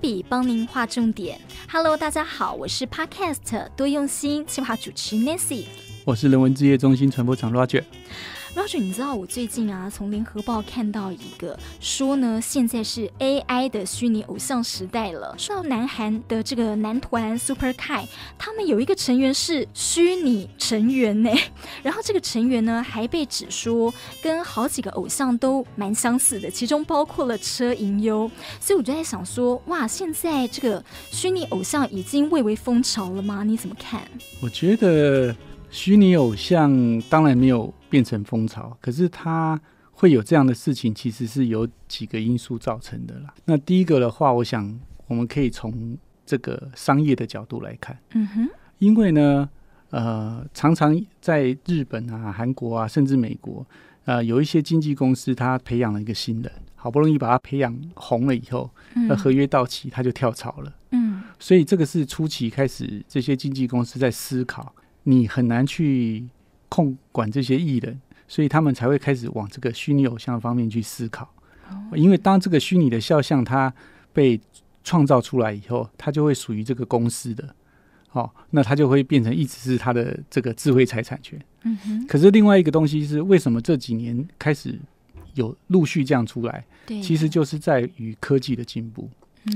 比帮您画重点。Hello，大家好，我是 Podcast 多用心计划主持 Nancy，我是人文置业中心传播长 r o g e r Roger，你知道我最近啊，从联合报看到一个说呢，现在是 AI 的虚拟偶像时代了。说到南韩的这个男团 Super K，他们有一个成员是虚拟成员呢，然后这个成员呢还被指说跟好几个偶像都蛮相似的，其中包括了车银优。所以我就在想说，哇，现在这个虚拟偶像已经蔚为风潮了吗？你怎么看？我觉得。虚拟偶像当然没有变成风潮，可是它会有这样的事情，其实是有几个因素造成的啦。那第一个的话，我想我们可以从这个商业的角度来看，嗯哼，因为呢，呃，常常在日本啊、韩国啊，甚至美国，呃，有一些经纪公司，他培养了一个新人，好不容易把他培养红了以后，那合约到期他就跳槽了，嗯，所以这个是初期开始这些经纪公司在思考。你很难去控管这些艺人，所以他们才会开始往这个虚拟偶像方面去思考。哦，因为当这个虚拟的肖像它被创造出来以后，它就会属于这个公司的。哦，那它就会变成一直是它的这个智慧财产权。嗯哼。可是另外一个东西是，为什么这几年开始有陆续这样出来？对，其实就是在于科技的进步。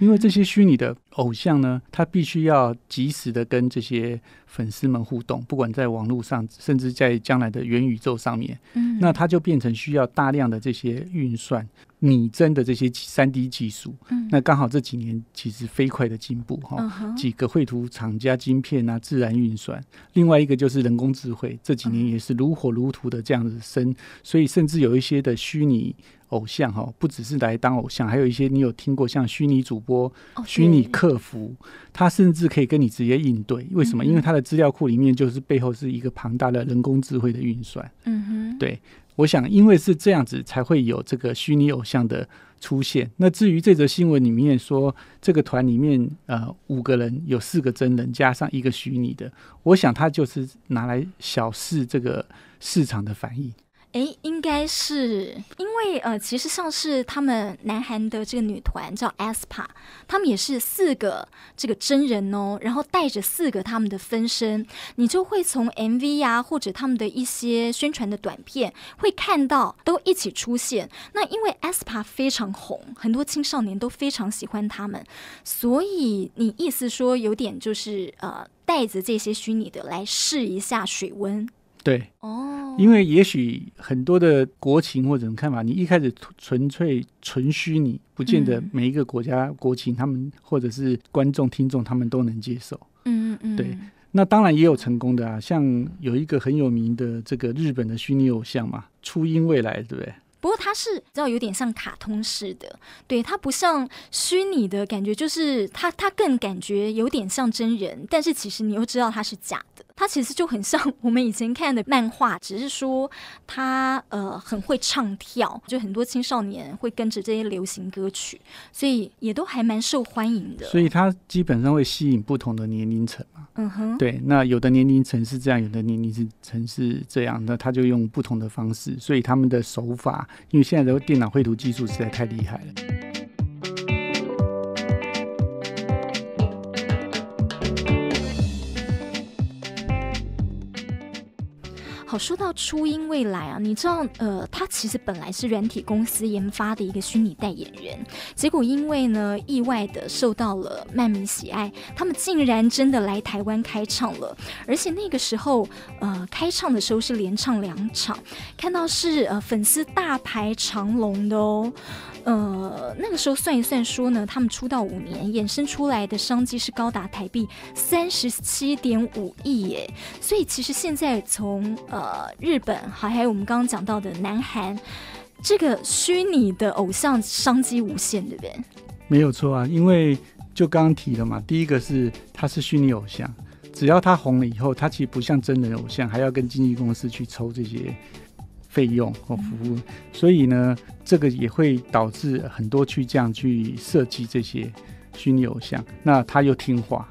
因为这些虚拟的偶像呢，他必须要及时的跟这些粉丝们互动，不管在网络上，甚至在将来的元宇宙上面，那他就变成需要大量的这些运算。拟真的这些三 D 技术，那刚好这几年其实飞快的进步哈。几个绘图厂家、晶片啊，自然运算。另外一个就是人工智慧，这几年也是如火如荼的这样子升。所以甚至有一些的虚拟偶像哈，不只是来当偶像，还有一些你有听过像虚拟主播、虚拟客服，他甚至可以跟你直接应对。为什么？因为他的资料库里面就是背后是一个庞大的人工智慧的运算。嗯哼，对。我想，因为是这样子，才会有这个虚拟偶像的出现。那至于这则新闻里面说，这个团里面呃五个人有四个真人，加上一个虚拟的，我想他就是拿来小试这个市场的反应。哎，应该是因为呃，其实像是他们南韩的这个女团叫 ASPA，e 他们也是四个这个真人哦，然后带着四个他们的分身，你就会从 MV 啊或者他们的一些宣传的短片会看到都一起出现。那因为 ASPA e 非常红，很多青少年都非常喜欢他们，所以你意思说有点就是呃，带着这些虚拟的来试一下水温。对哦，因为也许很多的国情或者看法，你一开始纯粹纯虚拟，不见得每一个国家国情，他们或者是观众听众，他们都能接受。嗯嗯嗯，对，那当然也有成功的啊，像有一个很有名的这个日本的虚拟偶像嘛，初音未来，对不对？不过他是知道有点像卡通式的，对，它不像虚拟的感觉，就是他他更感觉有点像真人，但是其实你又知道它是假的。它其实就很像我们以前看的漫画，只是说他呃很会唱跳，就很多青少年会跟着这些流行歌曲，所以也都还蛮受欢迎的。所以他基本上会吸引不同的年龄层嘛。嗯哼。对，那有的年龄层是这样，有的年龄层是这样，那他就用不同的方式，所以他们的手法，因为现在的电脑绘图技术实在太厉害了。好，说到初音未来啊，你知道，呃，他其实本来是软体公司研发的一个虚拟代言人，结果因为呢意外的受到了漫迷喜爱，他们竟然真的来台湾开唱了，而且那个时候，呃，开唱的时候是连唱两场，看到是呃粉丝大排长龙的哦。呃，那个时候算一算说呢，他们出道五年衍生出来的商机是高达台币三十七点五亿耶。所以其实现在从呃日本，好还有我们刚刚讲到的南韩，这个虚拟的偶像商机无限，对不对？没有错啊，因为就刚刚提了嘛，第一个是他是虚拟偶像，只要他红了以后，他其实不像真人偶像，还要跟经纪公司去抽这些。费用或服务，所以呢，这个也会导致很多去这样去设计这些虚拟偶像。那他又听话。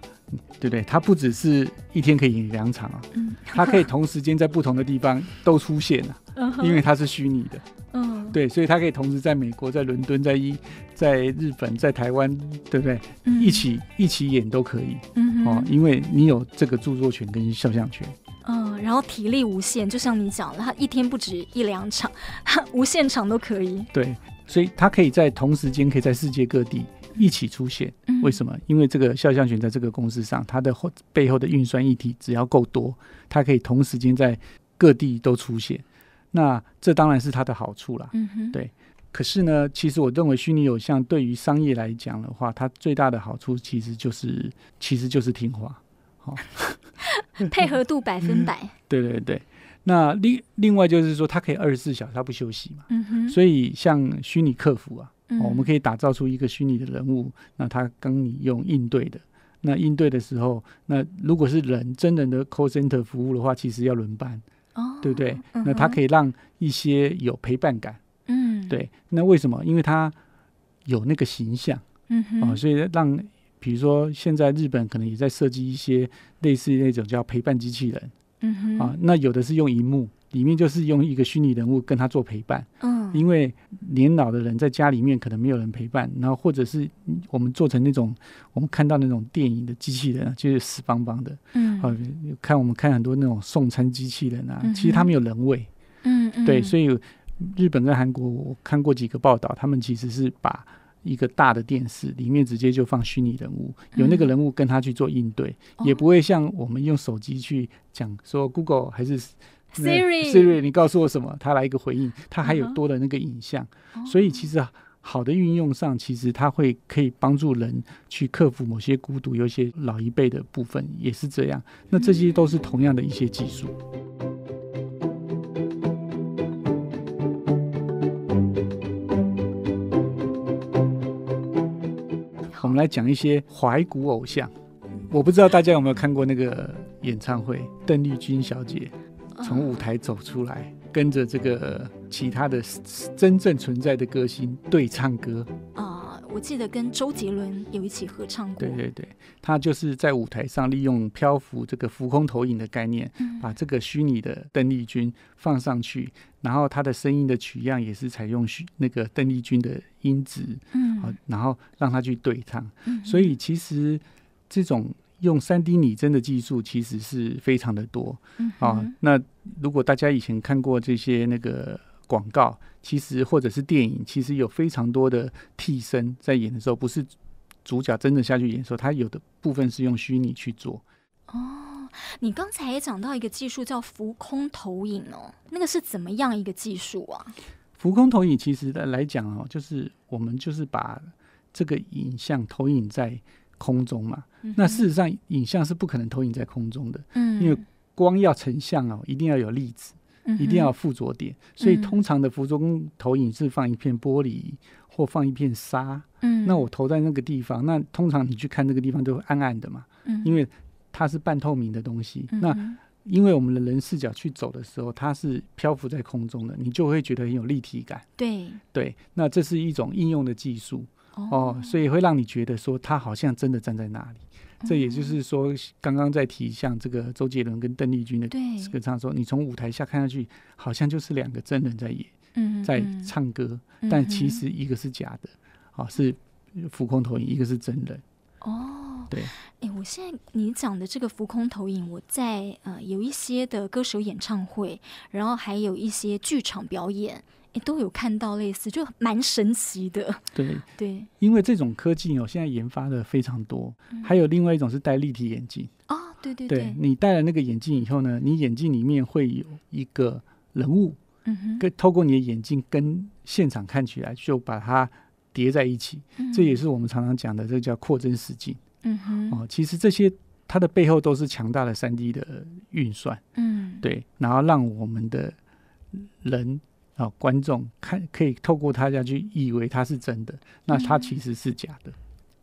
对不对？他不只是一天可以演两场啊，他可以同时间在不同的地方都出现了，因为他是虚拟的，嗯，对，所以他可以同时在美国、在伦敦、在一在日本、在台湾，对不对？一起一起演都可以，嗯，哦，因为你有这个著作权跟肖像权。然后体力无限，就像你讲，的，他一天不止一两场，他无限场都可以。对，所以他可以在同时间可以在世界各地一起出现。为什么？因为这个肖像权在这个公司上，它的背后的运算一体只要够多，它可以同时间在各地都出现。那这当然是它的好处啦。嗯哼。对。可是呢，其实我认为虚拟偶像对于商业来讲的话，它最大的好处其实就是其实就是听话。配合度百分百，对对对。那另另外就是说，它可以二十四小时，它不休息嘛。嗯哼。所以像虚拟客服啊，我们可以打造出一个虚拟的人物，那他跟你用应对的。那应对的时候，那如果是人真人的 call center 服务的话，其实要轮班，对不对？那他可以让一些有陪伴感。嗯，对。那为什么？因为他有那个形象。嗯哼。哦，所以让。比如说，现在日本可能也在设计一些类似那种叫陪伴机器人，嗯哼，啊，那有的是用荧幕，里面就是用一个虚拟人物跟他做陪伴，嗯，因为年老的人在家里面可能没有人陪伴，然后或者是我们做成那种我们看到那种电影的机器人，就是死邦邦的，嗯，啊，看我们看很多那种送餐机器人啊，其实他们有人味，嗯嗯，对，所以日本跟韩国我看过几个报道，他们其实是把。一个大的电视里面直接就放虚拟人物，有那个人物跟他去做应对，也不会像我们用手机去讲说 Google 还是 Siri Siri，你告诉我什么，他来一个回应，他还有多的那个影像，所以其实好的运用上，其实它会可以帮助人去克服某些孤独，有些老一辈的部分也是这样，那这些都是同样的一些技术。来讲一些怀古偶像，我不知道大家有没有看过那个演唱会，邓丽君小姐从舞台走出来，跟着这个其他的真正存在的歌星对唱歌。啊，我记得跟周杰伦有一起合唱。对对对，他就是在舞台上利用漂浮这个浮空投影的概念，把这个虚拟的邓丽君放上去。然后他的声音的取样也是采用虚那个邓丽君的音质，嗯，好，然后让他去对唱，嗯，所以其实这种用三 D 拟真的技术其实是非常的多，嗯，啊，那如果大家以前看过这些那个广告，其实或者是电影，其实有非常多的替身在演的时候，不是主角真的下去演的时候，他有的部分是用虚拟去做，哦。你刚才也讲到一个技术叫浮空投影哦，那个是怎么样一个技术啊？浮空投影其实的来讲哦，就是我们就是把这个影像投影在空中嘛。那事实上，影像是不可能投影在空中的，嗯，因为光要成像哦，一定要有粒子，嗯，一定要附着点。所以通常的浮空投影是放一片玻璃或放一片沙，嗯，那我投在那个地方，那通常你去看那个地方都会暗暗的嘛，嗯，因为。它是半透明的东西，那因为我们的人视角去走的时候，它是漂浮在空中的，你就会觉得很有立体感。对对，那这是一种应用的技术哦，所以会让你觉得说它好像真的站在那里。这也就是说，刚刚在提像这个周杰伦跟邓丽君的歌唱说，你从舞台下看上去好像就是两个真人在演，在唱歌，但其实一个是假的，啊是浮空投影，一个是真人。哦。对，哎，我现在你讲的这个浮空投影，我在呃有一些的歌手演唱会，然后还有一些剧场表演，哎，都有看到类似，就蛮神奇的。对，对，因为这种科技哦，现在研发的非常多。还有另外一种是戴立体眼镜哦，对对对，你戴了那个眼镜以后呢，你眼镜里面会有一个人物，嗯哼，跟透过你的眼镜跟现场看起来，就把它叠在一起。这也是我们常常讲的，这叫扩增实境。嗯哼，哦，其实这些它的背后都是强大的三 D 的运算，嗯，对，然后让我们的人啊观众看可以透过他家去以为它是真的，那它其实是假的。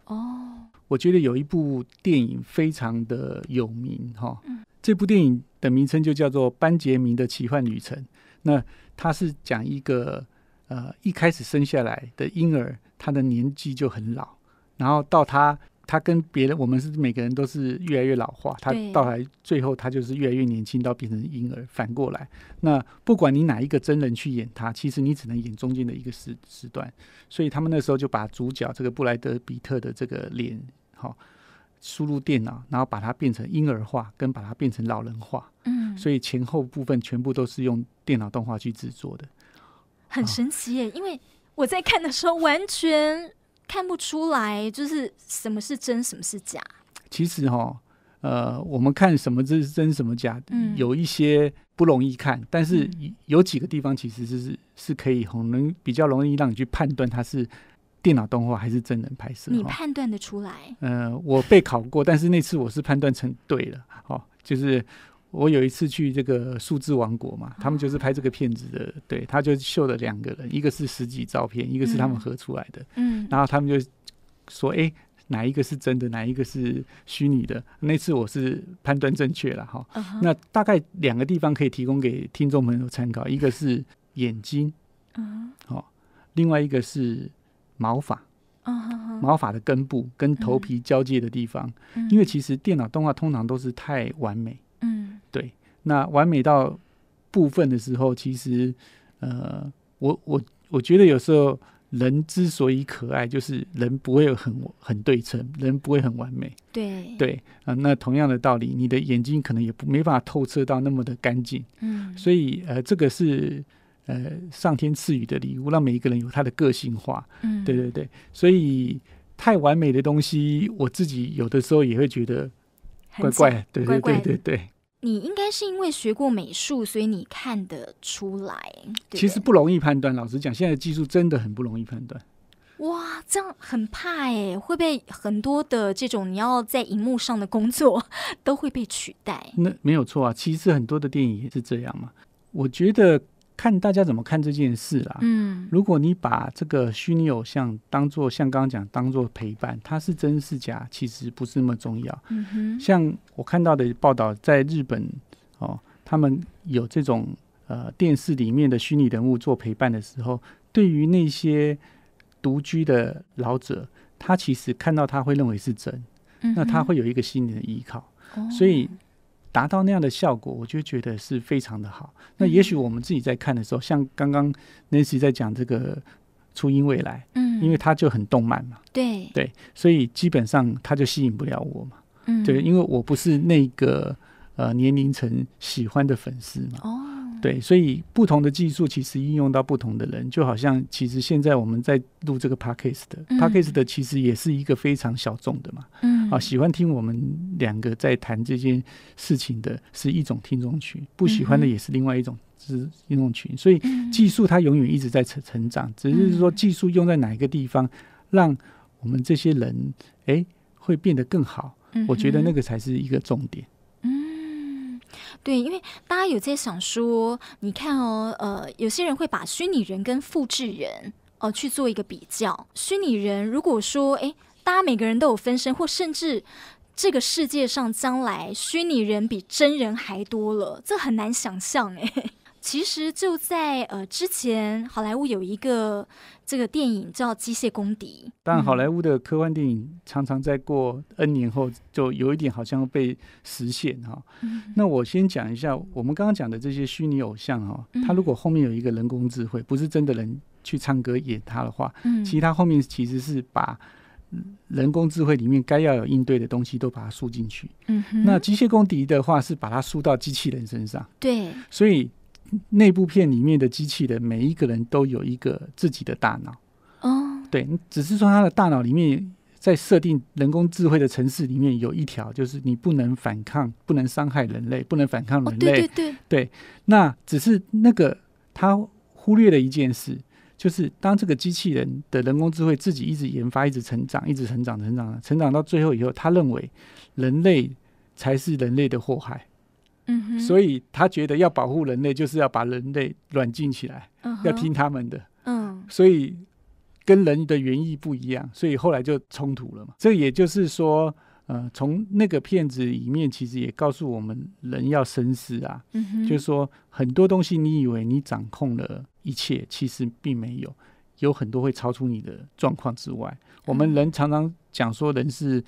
哦，我觉得有一部电影非常的有名，哈，嗯，这部电影的名称就叫做《班杰明的奇幻旅程》。那它是讲一个呃一开始生下来的婴儿，他的年纪就很老，然后到他。他跟别人，我们是每个人都是越来越老化，他到还最后他就是越来越年轻，到变成婴儿。反过来，那不管你哪一个真人去演他，其实你只能演中间的一个时时段。所以他们那时候就把主角这个布莱德比特的这个脸，好输入电脑，然后把它变成婴儿化，跟把它变成老人化。嗯，所以前后部分全部都是用电脑动画去制作的，很神奇耶！因为我在看的时候完全。看不出来，就是什么是真，什么是假。其实哈，呃，我们看什么这是真，什么假，嗯，有一些不容易看，但是有几个地方其实是是可以，很能比较容易让你去判断它是电脑动画还是真人拍摄，你判断的出来。嗯，我被考过，但是那次我是判断成对了，哦，就是。我有一次去这个数字王国嘛，他们就是拍这个片子的，对他就秀了两个人，一个是实际照片，一个是他们合出来的，嗯，然后他们就说，哎，哪一个是真的，哪一个是虚拟的？那次我是判断正确了哈。那大概两个地方可以提供给听众朋友参考，一个是眼睛，嗯，好，另外一个是毛发，毛发的根部跟头皮交界的地方，因为其实电脑动画通常都是太完美。对，那完美到部分的时候，其实，呃，我我我觉得有时候人之所以可爱，就是人不会很很对称，人不会很完美。对对啊，那同样的道理，你的眼睛可能也没法透彻到那么的干净。嗯，所以呃，这个是呃上天赐予的礼物，让每一个人有他的个性化。嗯，对对对，所以太完美的东西，我自己有的时候也会觉得怪怪。对对对对对。你应该是因为学过美术，所以你看得出来。其实不容易判断，老实讲，现在的技术真的很不容易判断。哇，这样很怕哎，会被很多的这种你要在荧幕上的工作 都会被取代。那没有错啊，其实很多的电影也是这样嘛。我觉得。看大家怎么看这件事啦。嗯，如果你把这个虚拟偶像当做像刚刚讲当做陪伴，它是真是假，其实不是那么重要。嗯哼，像我看到的报道，在日本哦，他们有这种呃电视里面的虚拟人物做陪伴的时候，对于那些独居的老者，他其实看到他会认为是真，那他会有一个心理的依靠，所以。达到那样的效果，我就觉得是非常的好。那也许我们自己在看的时候，像刚刚 Nancy 在讲这个初音未来，嗯，因为它就很动漫嘛，对对，所以基本上它就吸引不了我嘛，嗯，对，因为我不是那个呃年龄层喜欢的粉丝嘛，哦，对，所以不同的技术其实应用到不同的人，就好像其实现在我们在录这个 podcast 的 podcast 的，其实也是一个非常小众的嘛，嗯。啊，喜欢听我们两个在谈这件事情的是一种听众群，不喜欢的也是另外一种听众群。所以技术它永远一直在成成长，只是说技术用在哪一个地方，让我们这些人哎会变得更好。我觉得那个才是一个重点。嗯，对，因为大家有在想说，你看哦，呃，有些人会把虚拟人跟复制人哦去做一个比较。虚拟人如果说哎。大家每个人都有分身，或甚至这个世界上将来虚拟人比真人还多了，这很难想象哎。其实就在呃之前，好莱坞有一个这个电影叫《机械公敌》，但好莱坞的科幻电影常常在过 N 年后就有一点好像被实现哈。那我先讲一下我们刚刚讲的这些虚拟偶像哈，他如果后面有一个人工智慧，不是真的人去唱歌演他的话，嗯，其实他后面其实是把。人工智慧里面该要有应对的东西，都把它输进去。嗯哼。那机械公敌的话是把它输到机器人身上。对。所以内部片里面的机器的每一个人都有一个自己的大脑。哦。对，只是说他的大脑里面在设定人工智慧的城市里面有一条，就是你不能反抗，不能伤害人类，不能反抗人类。对对对。对，那只是那个他忽略了一件事。就是当这个机器人的人工智慧自己一直研发、一直成长、一直成长、成长、成长到最后以后，他认为人类才是人类的祸害，嗯，所以他觉得要保护人类，就是要把人类软禁起来，要听他们的，嗯，所以跟人的原意不一样，所以后来就冲突了嘛。这也就是说。呃，从那个片子里面，其实也告诉我们人要深思啊。就是说，很多东西你以为你掌控了一切，其实并没有，有很多会超出你的状况之外。我们人常常讲说，人是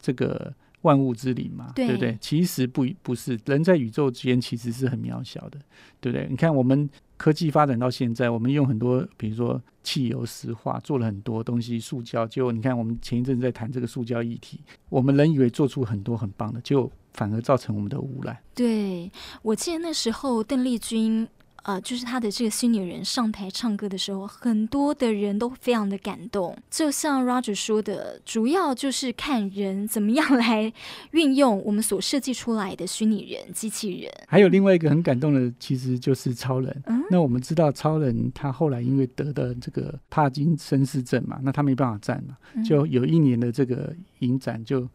这个。万物之灵嘛，对不对？其实不不是，人在宇宙间其实是很渺小的，对不对？你看我们科技发展到现在，我们用很多，比如说汽油石化做了很多东西，塑胶就你看我们前一阵在谈这个塑胶议题，我们人以为做出很多很棒的，结果反而造成我们的污染。对，我记得那时候邓丽君。呃，就是他的这个虚拟人上台唱歌的时候，很多的人都非常的感动。就像 Roger 说的，主要就是看人怎么样来运用我们所设计出来的虚拟人机器人。还有另外一个很感动的，其实就是超人。那我们知道，超人他后来因为得的这个帕金森氏症嘛，那他没办法站了，就有一年的这个影展就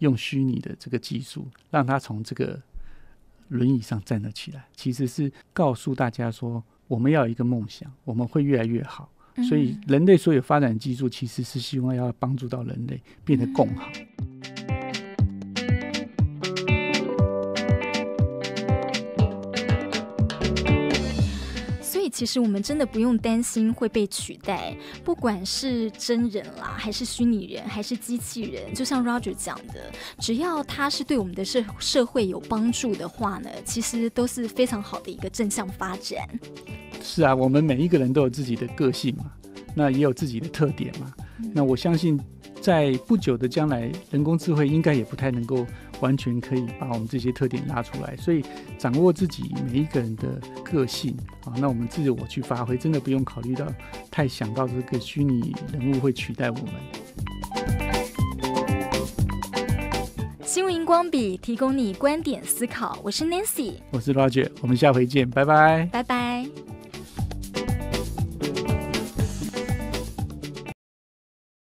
用虚拟的这个技术让他从这个。轮椅上站了起来，其实是告诉大家说，我们要有一个梦想，我们会越来越好。所以，人类所有发展技术，其实是希望要帮助到人类变得更好。其实我们真的不用担心会被取代，不管是真人啦，还是虚拟人，还是机器人。就像 Roger 讲的，只要他是对我们的社社会有帮助的话呢，其实都是非常好的一个正向发展。是啊，我们每一个人都有自己的个性嘛，那也有自己的特点嘛。那我相信，在不久的将来，人工智能应该也不太能够。完全可以把我们这些特点拉出来，所以掌握自己每一个人的个性啊，那我们自我去发挥，真的不用考虑到太想到这个虚拟人物会取代我们。新文荧光笔提供你观点思考，我是 Nancy，我是 Roger，我们下回见，拜拜，拜拜。